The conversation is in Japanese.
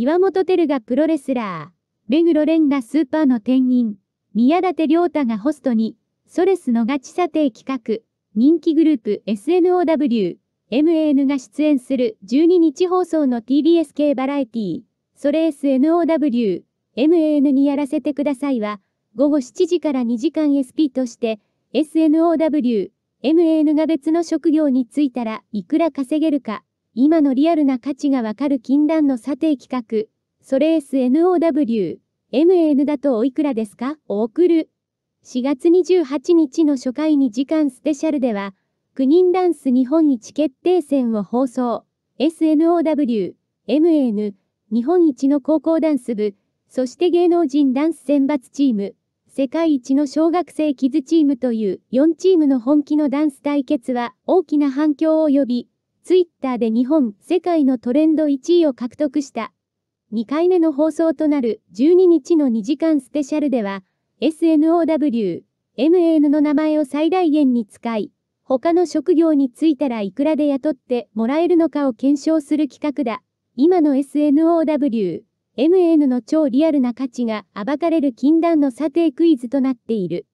岩本照がプロレスラー、目黒蓮がスーパーの店員、宮舘良太がホストに、ソレスのガチ査定企画、人気グループ SNOW、MAN が出演する12日放送の TBS 系バラエティ、ー、それ s NOW、MAN にやらせてくださいは、午後7時から2時間 SP として、SNOW、MAN が別の職業に就いたらいくら稼げるか、今のリアルな価値がわかる禁断の査定企画、それ s NOW、MN だとおいくらですかを送る。4月28日の初回2時間スペシャルでは、9人ダンス日本一決定戦を放送。SNOW、MN、日本一の高校ダンス部、そして芸能人ダンス選抜チーム、世界一の小学生キズチームという4チームの本気のダンス対決は大きな反響を呼び、ツイッターで日本、世界のトレンド1位を獲得した2回目の放送となる12日の2時間スペシャルでは、SNOW、MAN の名前を最大限に使い、他の職業に就いたらいくらで雇ってもらえるのかを検証する企画だ。今の SNOW、MN の超リアルな価値が暴かれる禁断の査定クイズとなっている。